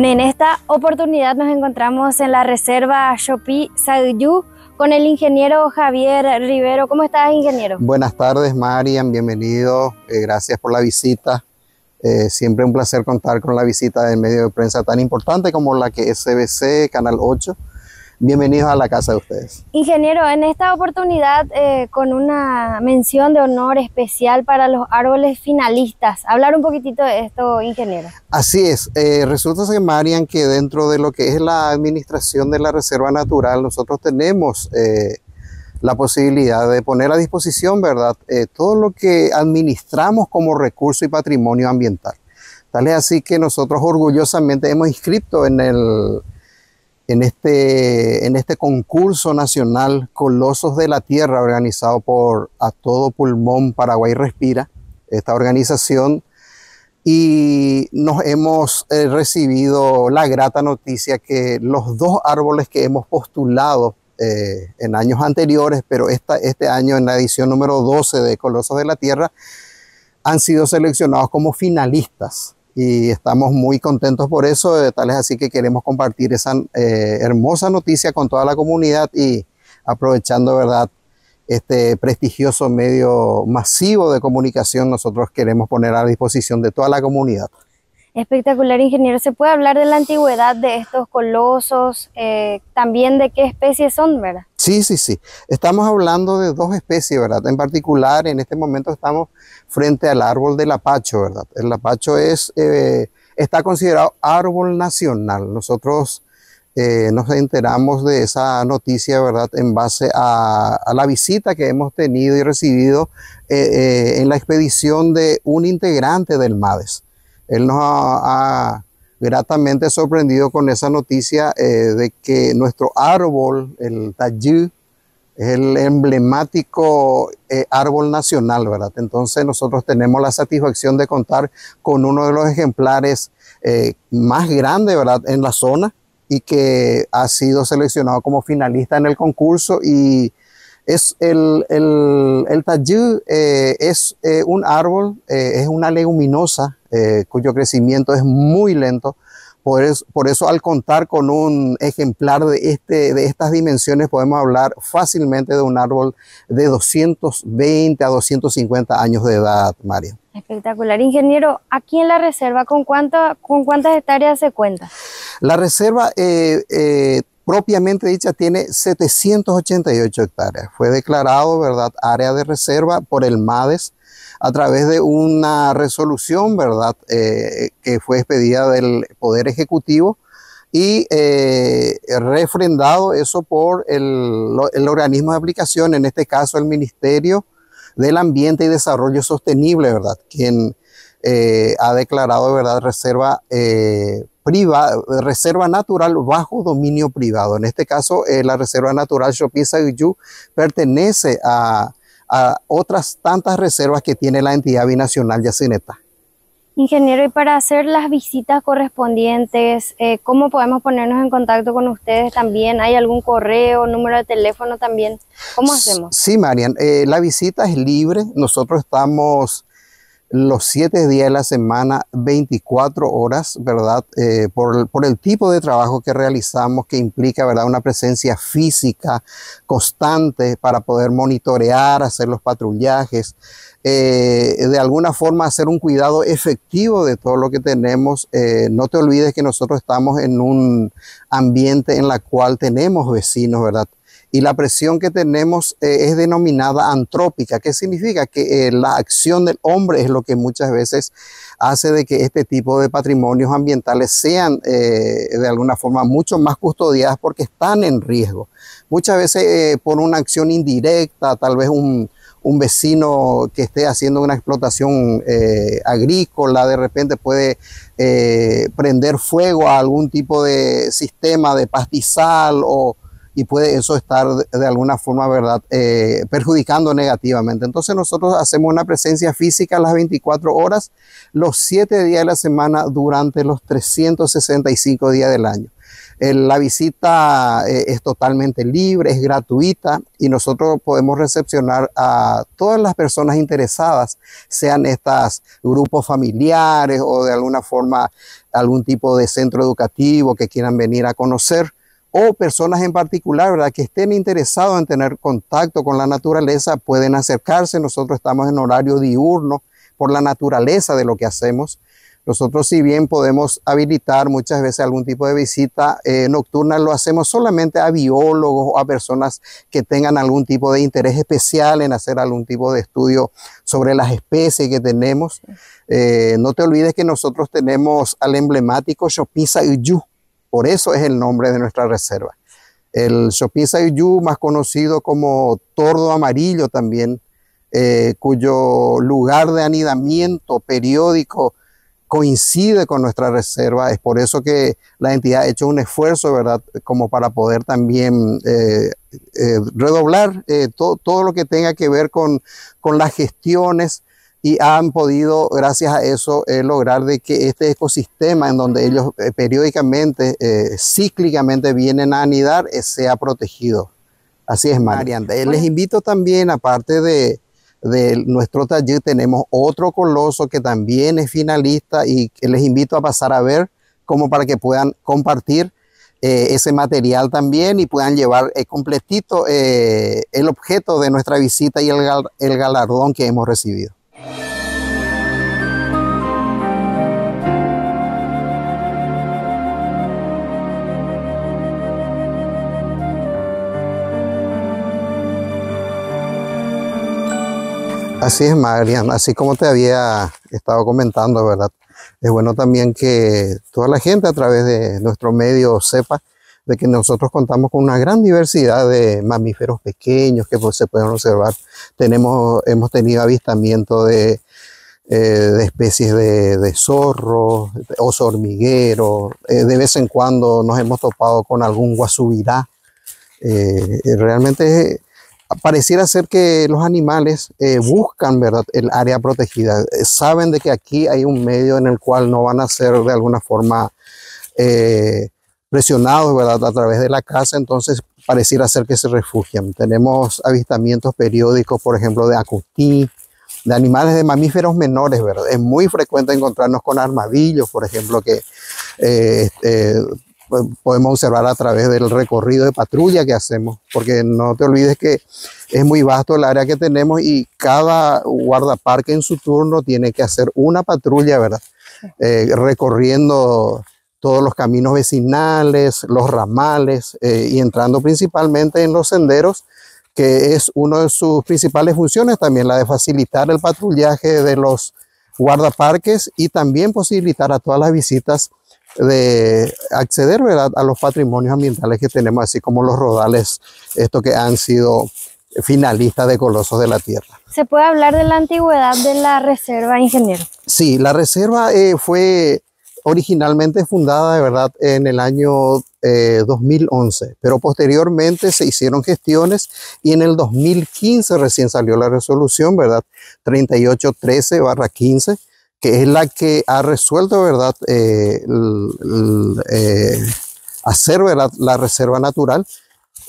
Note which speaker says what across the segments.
Speaker 1: Bueno, en esta oportunidad nos encontramos en la reserva Shopi Sayu con el ingeniero Javier Rivero. ¿Cómo estás, ingeniero?
Speaker 2: Buenas tardes, Marian, bienvenido. Eh, gracias por la visita. Eh, siempre un placer contar con la visita del medio de prensa tan importante como la que es CBC, Canal 8 bienvenidos a la casa de ustedes.
Speaker 1: Ingeniero, en esta oportunidad eh, con una mención de honor especial para los árboles finalistas. Hablar un poquitito de esto, ingeniero.
Speaker 2: Así es, eh, resulta que Marian que dentro de lo que es la administración de la reserva natural, nosotros tenemos eh, la posibilidad de poner a disposición, ¿verdad?, todo lo que administramos como recurso y patrimonio ambiental. Tal es así que nosotros orgullosamente hemos inscrito en el este, en este, concurso nacional Colosos de la Tierra organizado por A Todo Pulmón Paraguay Respira, esta organización, y nos hemos eh, recibido la grata noticia que los dos árboles que hemos postulado eh, en años anteriores, pero este año en la edición número 12 de Colosos de la Tierra, han sido seleccionados como finalistas y estamos muy contentos por eso, tal es así que queremos compartir esa eh, hermosa noticia con toda la comunidad y aprovechando, ¿verdad? Este prestigioso medio masivo de comunicación, nosotros queremos poner a disposición de toda la comunidad.
Speaker 1: Espectacular, ingeniero. ¿Se puede hablar de la antigüedad de estos colosos? Eh, también de qué especies son, ¿verdad?
Speaker 2: Sí, sí, sí. Estamos hablando de dos especies, ¿verdad? En particular, en este momento estamos frente al árbol del apacho, ¿verdad? El apacho es, eh, está considerado árbol nacional. Nosotros eh, nos enteramos de esa noticia, ¿verdad? En base a, a la visita que hemos tenido y recibido en la expedición de un integrante del MADES. Él nos ha, gratamente sorprendido con esa noticia eh, de que nuestro árbol, el tallu, es el emblemático eh, árbol nacional, ¿verdad? Entonces nosotros tenemos la satisfacción de contar con uno de los ejemplares eh, más grandes, ¿verdad?, en la zona y que ha sido seleccionado como finalista en el concurso y es el, el, eh, es eh, un árbol, eh, es una leguminosa cuyo crecimiento es muy lento. Por eso, por eso, al contar con un ejemplar de, este, de estas dimensiones podemos hablar fácilmente de un árbol de 220 a 250 años de edad, Mario.
Speaker 1: Espectacular. Ingeniero, aquí en la reserva, ¿con, con cuántas hectáreas se cuenta?
Speaker 2: La reserva propiamente dicha tiene 788 hectáreas. Fue declarado, ¿verdad?, área de reserva por el MADES a través de una resolución, ¿verdad?, eh, que fue expedida del Poder Ejecutivo y eh, refrendado eso por el, organismo de aplicación, en este caso el Ministerio del Ambiente y Desarrollo Sostenible, ¿verdad?, quien eh, ha declarado, ¿verdad?, reserva reserva natural bajo dominio privado. En este caso, eh, la reserva natural Yu pertenece a, otras tantas reservas que tiene la entidad binacional Yacineta.
Speaker 1: Ingeniero, y para hacer las visitas correspondientes, eh, ¿cómo podemos ponernos en contacto con ustedes también? ¿Hay algún correo, número de teléfono también? ¿Cómo hacemos?
Speaker 2: Sí, Marian, eh, la visita es libre. Nosotros estamos los siete días de la semana, 24 horas, ¿verdad? Eh, por, el tipo de trabajo que realizamos, que implica, ¿verdad? Una presencia física constante para poder monitorear, hacer los patrullajes, eh, de alguna forma hacer un cuidado efectivo de todo lo que tenemos. Eh, no te olvides que nosotros estamos en un ambiente en la cual tenemos vecinos, ¿verdad? y la presión que tenemos eh, es denominada antrópica, ¿qué significa que eh, la acción del hombre es lo que muchas veces hace de que este tipo de patrimonios ambientales sean eh, de alguna forma mucho más custodiadas porque están en riesgo. Muchas veces por una acción indirecta, tal vez un, vecino que esté haciendo una explotación agrícola de repente puede prender fuego a algún tipo de sistema de pastizal o, y puede eso estar de, alguna forma, ¿verdad?, eh, perjudicando negativamente. Entonces nosotros hacemos una presencia física las 24 horas, los 7 días de la semana durante los 365 días del año. Eh, la visita eh, es totalmente libre, es gratuita y nosotros podemos recepcionar a todas las personas interesadas, sean estas grupos familiares o de alguna forma algún tipo de centro educativo que quieran venir a conocer o personas en particular, ¿verdad? Que estén interesados en tener contacto con la naturaleza, pueden acercarse. Nosotros estamos en horario diurno por la naturaleza de lo que hacemos. Nosotros si bien podemos habilitar muchas veces algún tipo de visita eh, nocturna, lo hacemos solamente a biólogos o a personas que tengan algún tipo de interés especial en hacer algún tipo de estudio sobre las especies que tenemos. Eh, no te olvides que nosotros tenemos al emblemático Shopisa Uyu, por eso es el nombre de nuestra reserva. El you más conocido como tordo amarillo también, eh, cuyo lugar de anidamiento periódico coincide con nuestra reserva. Es por eso que la entidad ha hecho un esfuerzo, ¿verdad?, como para poder también eh, eh, redoblar todo lo que tenga que ver con, con las gestiones y han podido, gracias a eso, eh, lograr de que este ecosistema en donde ellos eh, periódicamente, eh, cíclicamente vienen a anidar, sea protegido. Así es, Marian. Pues les invito también, aparte de, nuestro taller, tenemos otro coloso que también es finalista y les invito a pasar a ver como para que puedan compartir ese material también y puedan llevar completito el objeto de nuestra visita y el, el galardón que hemos recibido. Así es, Marian, así como te había estado comentando, ¿verdad? Es bueno también que toda la gente a través de nuestro medio sepa de que nosotros contamos con una gran diversidad de mamíferos pequeños que pues, se pueden observar. Tenemos, hemos tenido avistamiento de, eh, de especies de, de zorros, oso hormiguero, eh, de vez en cuando nos hemos topado con algún guasubirá. Eh, realmente realmente pareciera ser que los animales eh, buscan ¿verdad? el área protegida, eh, saben de que aquí hay un medio en el cual no van a ser de alguna forma eh, presionados ¿verdad? a través de la casa, entonces pareciera ser que se refugian. Tenemos avistamientos periódicos, por ejemplo, de acutí, de animales de mamíferos menores, ¿verdad? Es muy frecuente encontrarnos con armadillos, por ejemplo, que este, pues, podemos observar a través del recorrido de patrulla que hacemos, porque no te olvides que es muy vasto el área que tenemos y cada guardaparque en su turno tiene que hacer una patrulla, ¿verdad? Eh, recorriendo todos los caminos vecinales, los ramales eh, y entrando principalmente en los senderos, que es una de sus principales funciones también, la de facilitar el patrullaje de los guardaparques y también posibilitar a todas las visitas de acceder a los patrimonios ambientales que tenemos, así como los rodales, estos que han sido finalistas de Colosos de la Tierra.
Speaker 1: ¿Se puede hablar de la antigüedad de la reserva, ingeniero?
Speaker 2: Sí, la reserva eh, fue originalmente fundada, de verdad, en el año 2011, eh, pero posteriormente se hicieron gestiones y en el 2015 recién salió la resolución, ¿verdad? 3813-15 que es la que ha resuelto, ¿verdad?, el, eh, eh, hacer la reserva natural.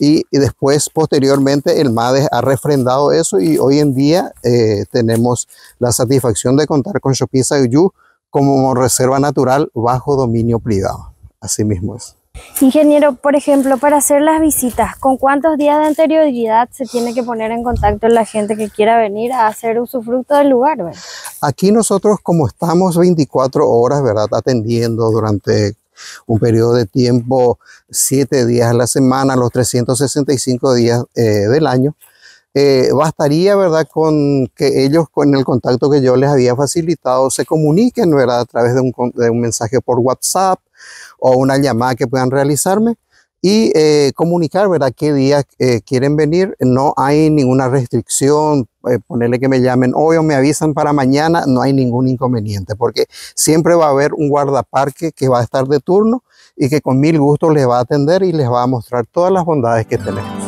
Speaker 2: Y, después, posteriormente, el MADES ha refrendado eso y hoy en día eh, tenemos la satisfacción de contar con Chopiza Uyú como reserva natural bajo dominio privado. Así mismo es.
Speaker 1: Ingeniero, por ejemplo, para hacer las visitas, ¿con cuántos días de anterioridad se tiene que poner en contacto la gente que quiera venir a hacer usufructo del lugar?
Speaker 2: Aquí nosotros, como estamos 24 horas, ¿verdad? Atendiendo durante un periodo de tiempo, 7 días a la semana, los 365 días eh, del año, eh, bastaría, ¿verdad?, con que ellos, con el contacto que yo les había facilitado, se comuniquen, ¿verdad?, a través de un mensaje por WhatsApp o una llamada que puedan realizarme y eh, comunicar, ¿verdad? ¿Qué día eh, quieren venir? No hay ninguna restricción, eh, ponerle que me llamen hoy o me avisan para mañana, no hay ningún inconveniente, porque siempre va a haber un guardaparque que va a estar de turno y que con mil gustos les va a atender y les va a mostrar todas las bondades que tenemos.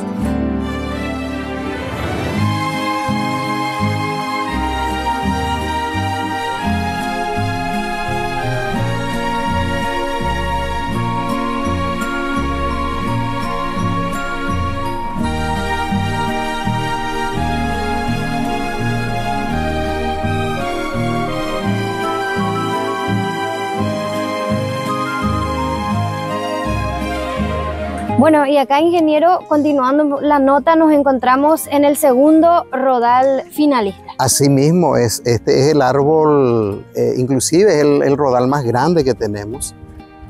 Speaker 1: Bueno, y acá, ingeniero, continuando la nota, nos encontramos en el segundo rodal finalista.
Speaker 2: Asimismo, es, este es el árbol, eh, inclusive es el, rodal más grande que tenemos.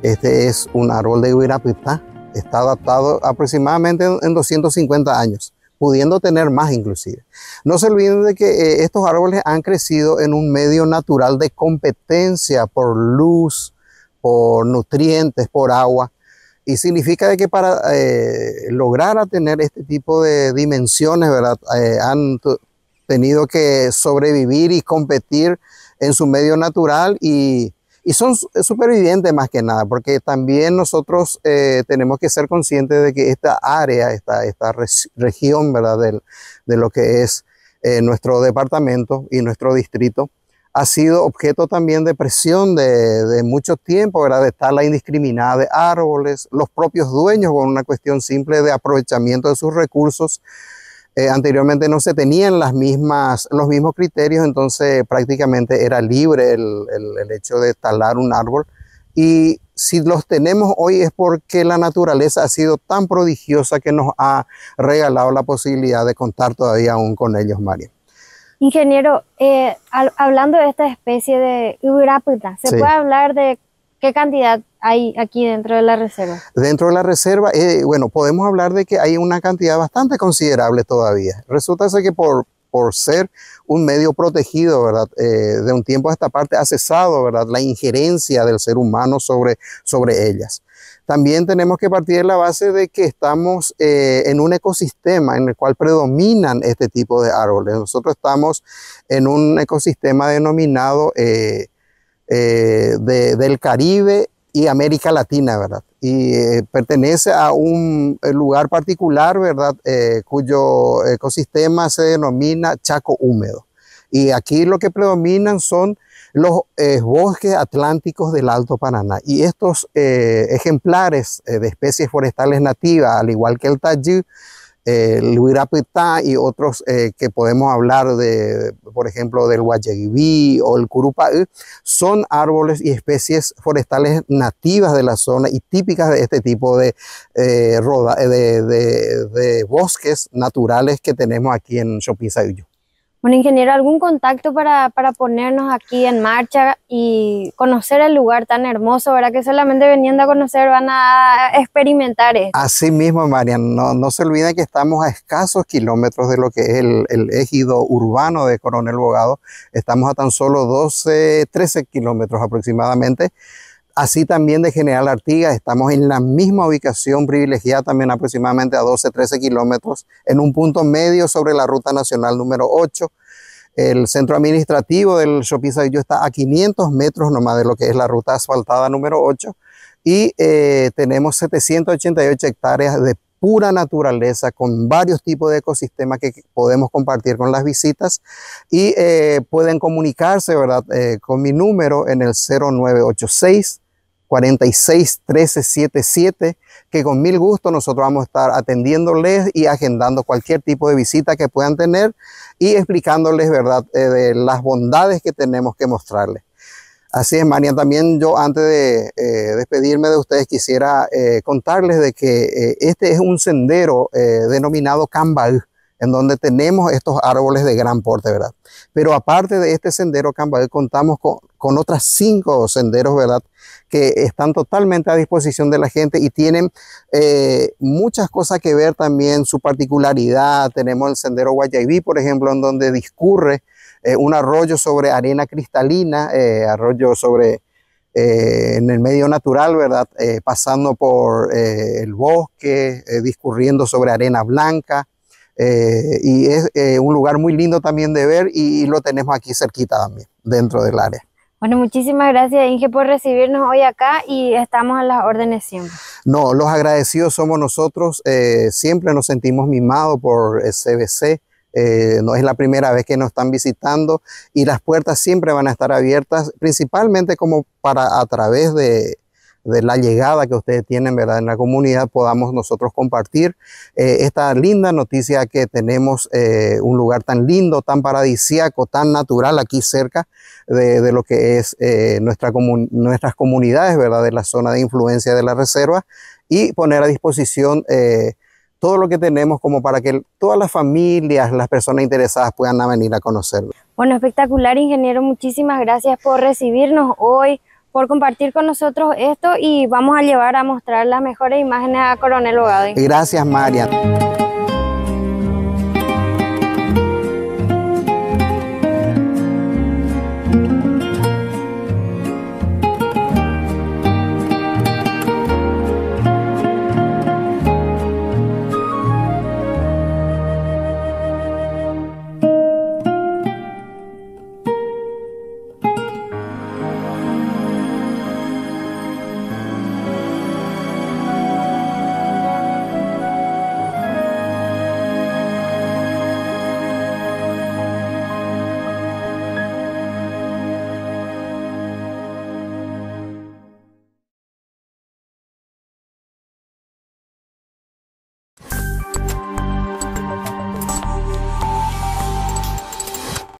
Speaker 2: Este es un árbol de Guirapitá, está adaptado aproximadamente en, 250 años pudiendo tener más inclusive. No se olviden de que eh, estos árboles han crecido en un medio natural de competencia por luz, por nutrientes, por agua. Y significa de que para eh, lograr a tener este tipo de dimensiones, ¿verdad? Eh, han tenido que sobrevivir y competir en su medio natural y, son eh, supervivientes más que nada, porque también nosotros tenemos que ser conscientes de que esta área, esta, esta región, ¿verdad? de lo que es nuestro departamento y nuestro distrito, ha sido objeto también de presión de, mucho tiempo, era de estar la indiscriminada de árboles, los propios dueños con una cuestión simple de aprovechamiento de sus recursos. Eh, anteriormente no se tenían las mismas, los mismos criterios, entonces prácticamente era libre el, hecho de talar un árbol. Y si los tenemos hoy es porque la naturaleza ha sido tan prodigiosa que nos ha regalado la posibilidad de contar todavía aún con ellos, Mario.
Speaker 1: Ingeniero, eh, hablando de esta especie de Urápita, ¿se puede hablar de qué cantidad hay aquí dentro de la reserva?
Speaker 2: Dentro de la reserva, eh, bueno, podemos hablar de que hay una cantidad bastante considerable todavía. Resulta ser que por, ser un medio protegido, ¿verdad? Eh, de un tiempo a esta parte ha cesado, ¿verdad? La injerencia del ser humano sobre, sobre ellas. También tenemos que partir de la base de que estamos eh, en un ecosistema en el cual predominan este tipo de árboles. Nosotros estamos en un ecosistema denominado eh, eh, del Caribe y América Latina, ¿verdad? Y pertenece a un lugar particular, ¿verdad? cuyo ecosistema se denomina Chaco Húmedo. Y aquí lo que predominan son los eh, bosques atlánticos del Alto Paraná. Y estos eh, ejemplares eh, de especies forestales nativas, al igual que el tajú, el huirapitá y otros que podemos hablar de, por ejemplo, del guayaguibí o el curupaú, son árboles y especies forestales nativas de la zona y típicas de este tipo de, bosques naturales que tenemos aquí en Chopinzayuyo.
Speaker 1: Bueno, ingeniero, ¿algún contacto para, ponernos aquí en marcha y conocer el lugar tan hermoso, verdad? Que solamente veniendo a conocer van a experimentar esto.
Speaker 2: Así mismo, María. no, se olviden que estamos a escasos kilómetros de lo que es el, el ejido urbano de Coronel Bogado. Estamos a tan solo 12, 13 kilómetros aproximadamente así también de General Artigas. Estamos en la misma ubicación privilegiada, también aproximadamente a 12-13 kilómetros, en un punto medio sobre la ruta nacional número 8. El centro administrativo del Chopizayo está a 500 metros nomás de lo que es la ruta asfaltada número 8 y eh, tenemos 788 hectáreas de pura naturaleza, con varios tipos de ecosistemas que podemos compartir con las visitas y eh, pueden comunicarse ¿verdad? Eh, con mi número en el 0986 46 13 77, que con mil gusto nosotros vamos a estar atendiéndoles y agendando cualquier tipo de visita que puedan tener y explicándoles, ¿verdad?, eh, de las bondades que tenemos que mostrarles. Así es, María. También yo antes de eh, despedirme de ustedes quisiera eh, contarles de que este es un sendero denominado Cambal en donde tenemos estos árboles de gran porte, ¿verdad? Pero aparte de este sendero Cambal, contamos con, con otras cinco senderos, ¿verdad? que están totalmente a disposición de la gente y tienen eh, muchas cosas que ver también su particularidad. Tenemos el sendero Guayabí por ejemplo, en donde discurre eh, un arroyo sobre arena cristalina, eh, arroyo sobre en el medio natural, ¿verdad? pasando por el bosque, discurriendo sobre arena blanca. y es un lugar muy lindo también de ver y lo tenemos aquí cerquita también, dentro del área.
Speaker 1: Bueno, muchísimas gracias Inge por recibirnos hoy acá y estamos a las órdenes siempre.
Speaker 2: No, los agradecidos somos nosotros, eh, siempre nos sentimos mimados por CBC, eh, eh, no es la primera vez que nos están visitando y las puertas siempre van a estar abiertas, principalmente como para a través de, la llegada que ustedes tienen ¿verdad? en la comunidad podamos nosotros compartir esta linda noticia que tenemos un lugar tan lindo, tan paradisíaco, tan natural aquí cerca de, lo que es eh, nuestra nuestras comunidades, ¿verdad? De la zona de influencia de la reserva y poner a disposición eh, todo lo que tenemos como para que todas las familias, las personas interesadas puedan venir a conocerlo.
Speaker 1: Bueno, espectacular, ingeniero. Muchísimas gracias por recibirnos hoy, por compartir con nosotros esto y vamos a llevar a mostrar las mejores imágenes a Coronel
Speaker 2: Gracias, María.